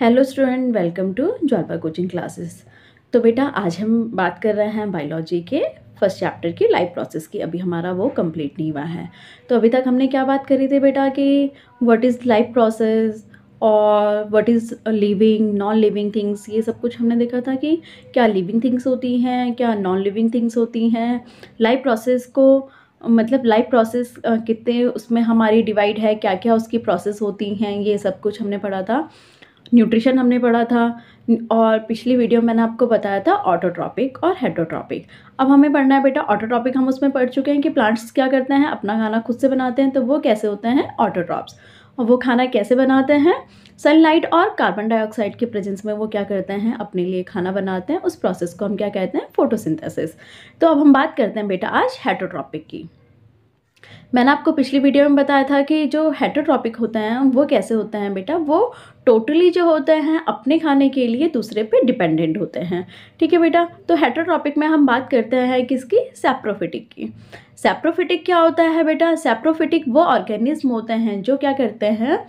hello student welcome to Jwalpa coaching classes तो बेटा आज हम बात कर रहे हैं बायोलॉजी के फर्स्ट चैप्टर की लाइफ प्रोसेस की अभी हमारा वो कंप्लीट नहीं हुआ है तो अभी तक हमने क्या बात करी थी बेटा कि व्हाट इज़ लाइफ प्रोसेस और what is living non living things ये सब कुछ हमने देखा था कि क्या लिविंग थिंग्स होती हैं क्या नॉन लिविंग थिंग्स होती हैं लाइफ प्रोसेस को मतलब लाइफ प्रोसेस कितने उसमें हमारी डिवाइड है क्या क्या उसकी प्रोसेस होती हैं ये सब कुछ हमने पढ़ा था न्यूट्रिशन हमने पढ़ा था और पिछली वीडियो में मैंने आपको बताया था ऑटोट्रॉपिक और हेटोट्रॉपिक अब हमें पढ़ना है बेटा ऑटोट्रॉपिक हम उसमें पढ़ चुके हैं कि प्लांट्स क्या करते हैं अपना खाना खुद से बनाते हैं तो वो कैसे होते हैं ऑटोट्रॉप्स और वो खाना कैसे बनाते हैं सनलाइट और कार्बन डाइऑक्साइड के प्रेजेंस में वो क्या करते हैं अपने लिए खाना बनाते हैं उस प्रोसेस को हम क्या कहते हैं फोटोसिंथेसिस तो अब हम बात करते हैं बेटा आज हेटोट्रॉपिक की मैंने आपको पिछली वीडियो में बताया था कि जो हेटरोट्रॉपिक होते हैं वो कैसे होते हैं बेटा वो टोटली जो होते हैं अपने खाने के लिए दूसरे पे डिपेंडेंट होते हैं ठीक है बेटा तो हेटरोट्रॉपिक में हम बात करते हैं किसकी सेप्रोफिटिक की सेप्रोफिटिक क्या होता है बेटा सेप्रोफिटिक वो ऑर्गेनिज्म होते हैं जो क्या करते हैं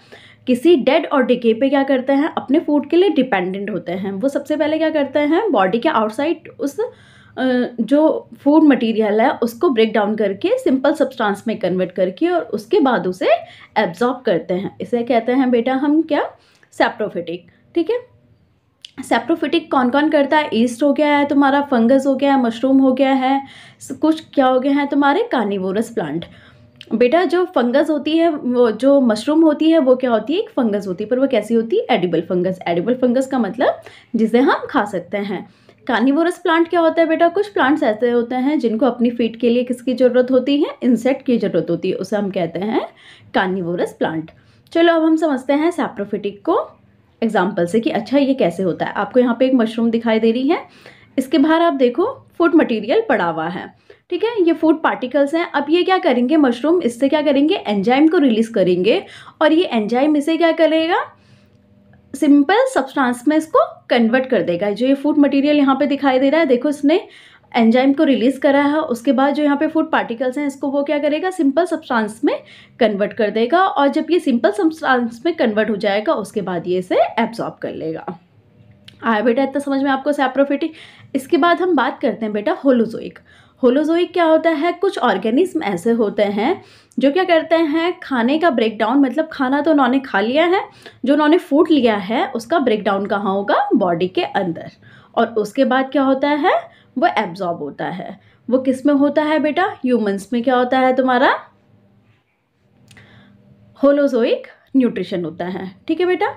किसी डेड और डिके पे क्या करते हैं अपने फूड के लिए डिपेंडेंट होते हैं वो सबसे पहले क्या करते हैं बॉडी के आउटसाइड उस जो फूड मटेरियल है उसको ब्रेक डाउन करके सिंपल सब्सटेंस में कन्वर्ट करके और उसके बाद उसे एब्जॉर्ब करते हैं इसे कहते हैं बेटा हम क्या सेप्रोफिटिक ठीक है सेप्रोफिटिक कौन कौन करता है ईस्ट हो गया है तुम्हारा फंगस हो गया है मशरूम हो गया है कुछ क्या हो गया है तुम्हारे कार्निवोरस प्लांट बेटा जो फंगस होती है वो जो मशरूम होती है वो क्या होती है एक फंगस होती है पर वो कैसी होती है एडिबल फंगस एडिबल फंगस का मतलब जिसे हम खा सकते हैं कार्निवोरस प्लांट क्या होता है बेटा कुछ प्लांट्स ऐसे होते हैं जिनको अपनी फीड के लिए किसकी ज़रूरत होती है इंसेक्ट की ज़रूरत होती है उसे हम कहते हैं कार्निवोरस प्लांट चलो अब हम समझते हैं सैप्रोफिटिक को एग्जाम्पल से कि अच्छा ये कैसे होता है आपको यहाँ पे एक मशरूम दिखाई दे रही है इसके बाहर आप देखो फूड मटेरियल पड़ा हुआ है ठीक है ये फूड पार्टिकल्स हैं अब ये क्या करेंगे मशरूम इससे क्या करेंगे एंजाइम को रिलीज़ करेंगे और ये एंजाइम इसे क्या करेगा सिंपल सब्सटेंस में इसको कन्वर्ट कर देगा जो ये फूड मटेरियल यहाँ पे दिखाई दे रहा है देखो इसने एंजाइम को रिलीज़ करा है उसके बाद जो यहाँ पे फूड पार्टिकल्स हैं इसको वो क्या करेगा सिंपल सब्सटेंस में कन्वर्ट कर देगा और जब ये सिंपल सब्सटेंस में कन्वर्ट हो जाएगा उसके बाद ये इसे एब्जॉर्ब कर लेगा आया बेटा इतना समझ में आपको सैप्रोफिटिक इसके बाद हम बात करते हैं बेटा होलोजोइक होलोजोइक क्या होता है कुछ ऑर्गेनिज्म ऐसे होते हैं जो क्या करते हैं खाने का ब्रेकडाउन मतलब खाना तो उन्होंने खा लिया है जो उन्होंने फूड लिया है उसका ब्रेकडाउन कहाँ होगा बॉडी के अंदर और उसके बाद क्या होता है वो एब्जॉर्ब होता है वो किस में होता है बेटा ह्यूमंस में क्या होता है तुम्हारा होलोजोइक न्यूट्रिशन होता है ठीक है बेटा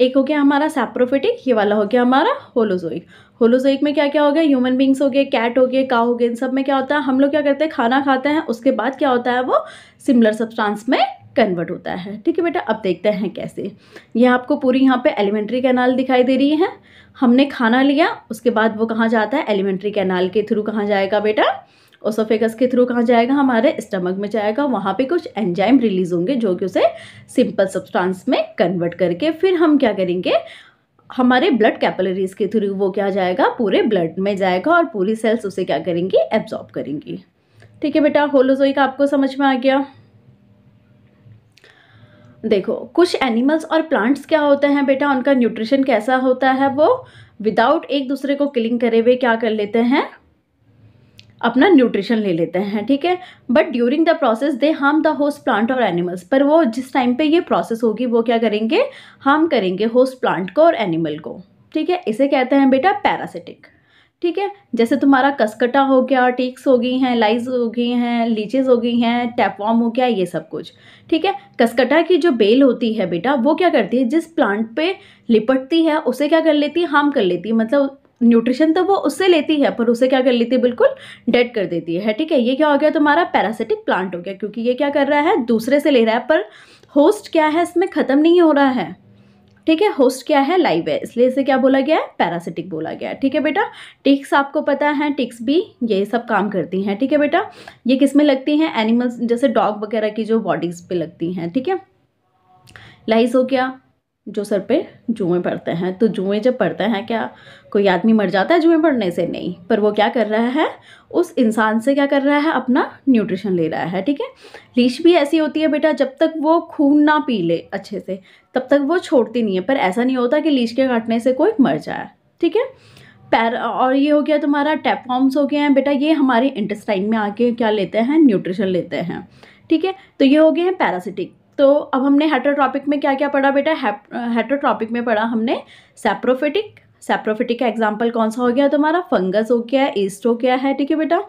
एक हो गया हमारा सैप्रोफिटिक ये वाला हो गया हमारा होलोजोइक होलोजोइक में क्या क्या हो गया ह्यूमन बींग्स हो गए कैट हो गए काउ हो गए इन सब में क्या होता है हम लोग क्या करते हैं खाना खाते हैं उसके बाद क्या होता है वो सिमिलर सब्सटांस में कन्वर्ट होता है ठीक है बेटा अब देखते हैं कैसे ये आपको पूरी यहाँ पे एलिमेंट्री कैनाल दिखाई दे रही है हमने खाना लिया उसके बाद वो कहाँ जाता है एलिमेंट्री कैनाल के थ्रू कहाँ जाएगा बेटा ओसोफेगस के थ्रू कहाँ जाएगा हमारे स्टमक में जाएगा वहाँ पे कुछ एंजाइम रिलीज होंगे जो कि उसे सिंपल सब्सटेंस में कन्वर्ट करके फिर हम क्या करेंगे हमारे ब्लड कैपलरीज के थ्रू वो क्या जाएगा पूरे ब्लड में जाएगा और पूरी सेल्स उसे क्या करेंगी एब्जॉर्ब करेंगी ठीक है बेटा होलोजोई का आपको समझ में आ गया देखो कुछ एनिमल्स और प्लांट्स क्या होते हैं बेटा उनका न्यूट्रिशन कैसा होता है वो विदाउट एक दूसरे को किलिंग करे हुए क्या कर लेते हैं अपना न्यूट्रिशन ले लेते हैं ठीक है but during the process they harm the host plant और एनिमल्स पर वो जिस टाइम पे ये प्रोसेस होगी वो क्या करेंगे हार्म करेंगे होस्ट प्लांट को और एनिमल को ठीक है इसे कहते हैं बेटा पैरासिटिक ठीक है जैसे तुम्हारा कसकटा हो गया टिक्स हो गई हैं लाइज हो गई हैं लीचेज हो गई हैं टैपवॉम हो गया ये सब कुछ ठीक है कसकटा की जो बेल होती है बेटा वो क्या करती है जिस प्लांट पे लिपटती है उसे क्या कर लेती है हार्म कर लेती है मतलब न्यूट्रिशन तो वो उससे लेती है पर उसे क्या कर लेती है बिल्कुल डेड कर देती है ठीक है ये क्या हो गया तुम्हारा पैरासिटिक प्लांट हो गया क्योंकि ये क्या कर रहा है दूसरे से ले रहा है पर होस्ट क्या है इसमें ख़त्म नहीं हो रहा है ठीक है होस्ट क्या है लाइव है इसलिए इसे क्या बोला गया है पैरासिटिक बोला गया है ठीक है बेटा टिक्स आपको पता है टिक्स भी ये सब काम करती हैं ठीक है बेटा ये किस में लगती हैं एनिमल्स जैसे डॉग वगैरह की जो बॉडीज़ पे लगती हैं ठीक है लाइस हो गया जो सर पे जुएं पड़ते हैं तो जुएँ जब पड़ते हैं क्या कोई आदमी मर जाता है जुएँ पड़ने से नहीं पर वो क्या कर रहा है उस इंसान से क्या कर रहा है अपना न्यूट्रिशन ले रहा है ठीक है लीच भी ऐसी होती है बेटा जब तक वो खून ना पी ले अच्छे से तब तक वो छोड़ती नहीं है पर ऐसा नहीं होता कि लीच के काटने से कोई मर जाए ठीक है पैर और ये हो गया तुम्हारा टैपफॉर्म्स हो गए हैं बेटा ये हमारे इंटेस्टाइन में आके क्या लेते हैं न्यूट्रिशन लेते हैं ठीक है तो ये हो गए हैं पैरासिटिक तो अब हमने हेट्रोट्रॉपिक में क्या क्या पढ़ा बेटा हेटरोट्रॉपिक में पढ़ा हमने सेप्रोफिटिक सेप्रोफिटिक का एग्जाम्पल कौन सा हो गया तुम्हारा फंगस हो गया ईस्ट हो गया है ठीक है बेटा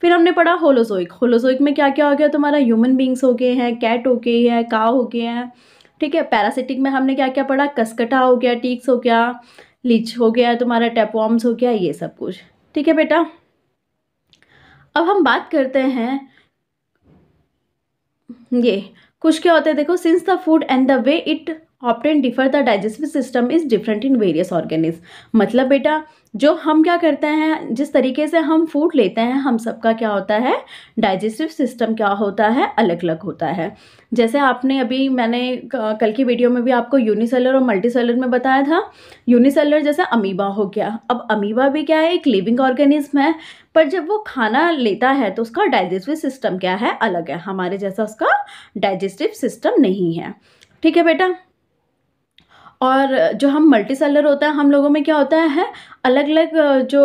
फिर हमने पढ़ा होलोजोइक होलोजोइक में क्या क्या हो गया तुम्हारा ह्यूमन बींग्स हो गए हैं कैट हो गए हैं काव हो गए हैं ठीक है पैरासिटिक में हमने क्या क्या पढ़ा कसकटा हो गया टीक्स हो गया लीच हो गया तुम्हारा टेपवॉर्म्स हो गया ये सब कुछ ठीक है बेटा अब हम बात करते हैं ये कुछ क्या होता है देखो since the food and the way it obtain differ the digestive system is different in various organisms मतलब बेटा जो हम क्या करते हैं जिस तरीके से हम फूड लेते हैं हम सबका क्या होता है डाइजेस्टिव सिस्टम क्या होता है अलग अलग होता है जैसे आपने अभी मैंने कल की वीडियो में भी आपको यूनिसेलर और मल्टीसेलर में बताया था यूनिसेलर जैसे अमीबा हो गया अब अमीबा भी क्या है एक लिविंग ऑर्गेनिज्म है पर जब वो खाना लेता है तो उसका डाइजेस्टिव सिस्टम क्या है अलग है हमारे जैसा उसका डाइजेस्टिव सिस्टम नहीं है ठीक है बेटा और जो हम मल्टी सेलर होता है हम लोगों में क्या होता है अलग अलग जो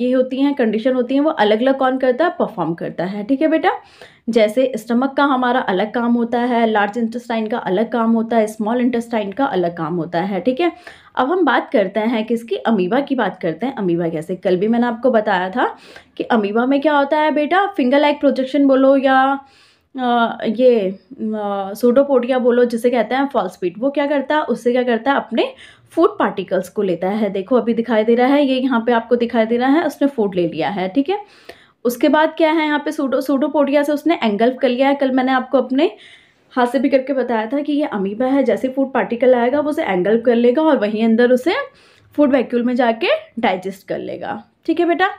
ये होती हैं कंडीशन होती हैं वो अलग अलग कौन करता है परफॉर्म करता है ठीक है बेटा जैसे स्टमक का हमारा अलग काम होता है लार्ज इंटेस्टाइन का अलग काम होता है स्मॉल इंटेस्टाइन का अलग काम होता है ठीक है अब हम बात करते हैं किसकी अमीबा की बात करते हैं अमीबा कैसे कल भी मैंने आपको बताया था कि अमीबा में क्या होता है बेटा फिंगर लाइक प्रोजेक्शन बोलो या ये सूडोपोडिया बोलो जिसे कहते हैं फॉल्सपीट वो क्या करता है उससे क्या करता है अपने फूड पार्टिकल्स को लेता है देखो अभी दिखाई दे रहा है ये यहाँ पे आपको दिखाई दे रहा है उसने फूड ले लिया है ठीक है उसके बाद क्या है यहाँ पे सूडो सूडोपोडिया से उसने एंगल्फ कर लिया है कल मैंने आपको अपने हाथ से भी करके बताया था कि ये अमीबा है जैसे फूड पार्टिकल आएगा वो उसे एंगल्फ कर लेगा और वहीं अंदर उसे फूड वैक्यूल में जाके डाइजेस्ट कर लेगा ठीक है बेटा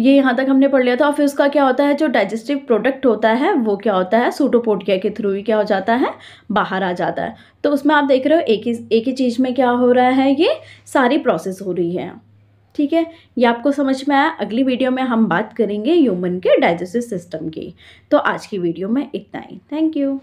ये यहाँ तक हमने पढ़ लिया था और फिर उसका क्या होता है जो डाइजेस्टिव प्रोडक्ट होता है वो क्या होता है सूटोपोटिया के थ्रू ही क्या हो जाता है बाहर आ जाता है तो उसमें आप देख रहे हो एक ही एक ही चीज़ में क्या हो रहा है ये सारी प्रोसेस हो रही है ठीक है ये आपको समझ में आया अगली वीडियो में हम बात करेंगे ह्यूमन के डाइजेस्टिव सिस्टम की तो आज की वीडियो में इतना ही थैंक यू